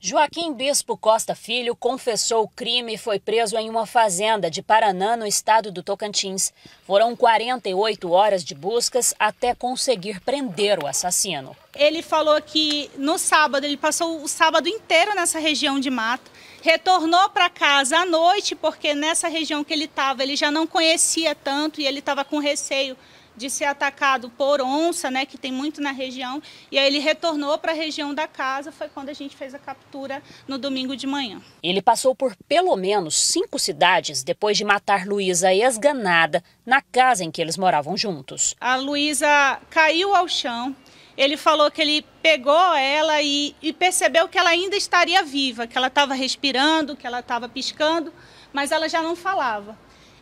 Joaquim Bispo Costa Filho confessou o crime e foi preso em uma fazenda de Paraná, no estado do Tocantins. Foram 48 horas de buscas até conseguir prender o assassino. Ele falou que no sábado, ele passou o sábado inteiro nessa região de mata, retornou para casa à noite, porque nessa região que ele estava, ele já não conhecia tanto e ele estava com receio de ser atacado por onça, né, que tem muito na região, e aí ele retornou para a região da casa, foi quando a gente fez a captura no domingo de manhã. Ele passou por pelo menos cinco cidades depois de matar Luísa esganada na casa em que eles moravam juntos. A Luísa caiu ao chão, ele falou que ele pegou ela e, e, percebeu que ela ainda estaria viva, que ela estava respirando, que ela estava piscando, mas ela já não falava.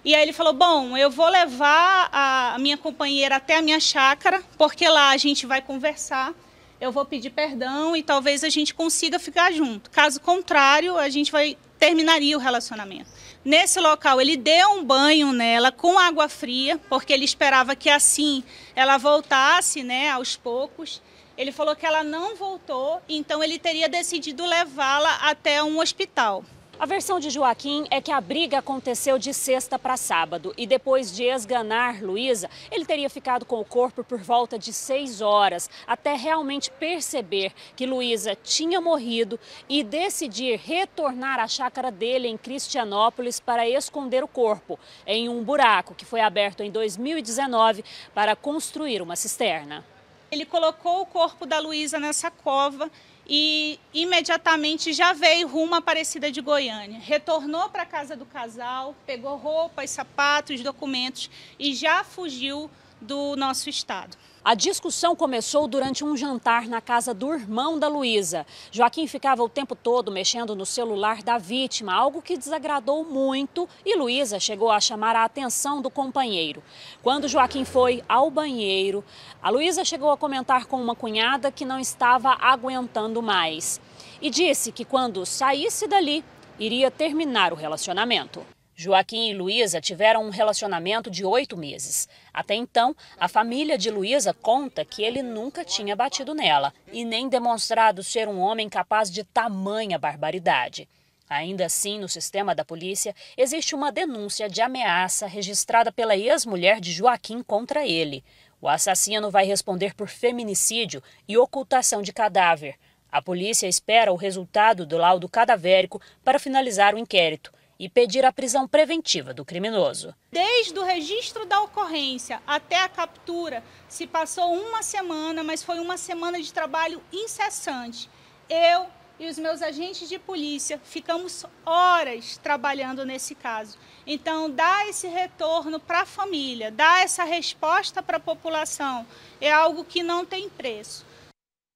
E aí ele falou: Bom, eu vou levar a minha companheira até a minha chácara, porque lá a gente vai conversar. Eu vou pedir perdão e talvez a gente consiga ficar junto. Caso contrário, a gente vai terminaria o relacionamento. Nesse local, ele deu um banho nela com água fria, porque ele esperava que assim ela voltasse, né, aos poucos. Ele falou que ela não voltou, então ele teria decidido levá-la até um hospital. A versão de Joaquim é que a briga aconteceu de sexta para sábado e depois de esganar Luísa, ele teria ficado com o corpo por volta de seis horas, até realmente perceber que Luísa tinha morrido e decidir retornar à chácara dele em Cristianópolis para esconder o corpo em um buraco que foi aberto em 2019 para construir uma cisterna. Ele colocou o corpo da Luísa nessa cova e imediatamente já veio rumo à Aparecida de Goiânia. Retornou para a casa do casal, pegou roupas, sapatos, documentos e já fugiu do nosso estado. A discussão começou durante um jantar na casa do irmão da Luísa. Joaquim ficava o tempo todo mexendo no celular da vítima, algo que desagradou muito e Luísa chegou a chamar a atenção do companheiro. Quando Joaquim foi ao banheiro, a Luísa chegou a comentar com uma cunhada que não estava aguentando mais e disse que quando saísse dali, iria terminar o relacionamento. Joaquim e Luísa tiveram um relacionamento de oito meses. Até então, a família de Luísa conta que ele nunca tinha batido nela e nem demonstrado ser um homem capaz de tamanha barbaridade. Ainda assim, no sistema da polícia, existe uma denúncia de ameaça registrada pela ex-mulher de Joaquim contra ele. O assassino vai responder por feminicídio e ocultação de cadáver. A polícia espera o resultado do laudo cadavérico para finalizar o inquérito e pedir a prisão preventiva do criminoso. Desde o registro da ocorrência até a captura, se passou uma semana, mas foi uma semana de trabalho incessante. Eu e os meus agentes de polícia ficamos horas trabalhando nesse caso. Então, dar esse retorno para a família, dar essa resposta para a população, é algo que não tem preço.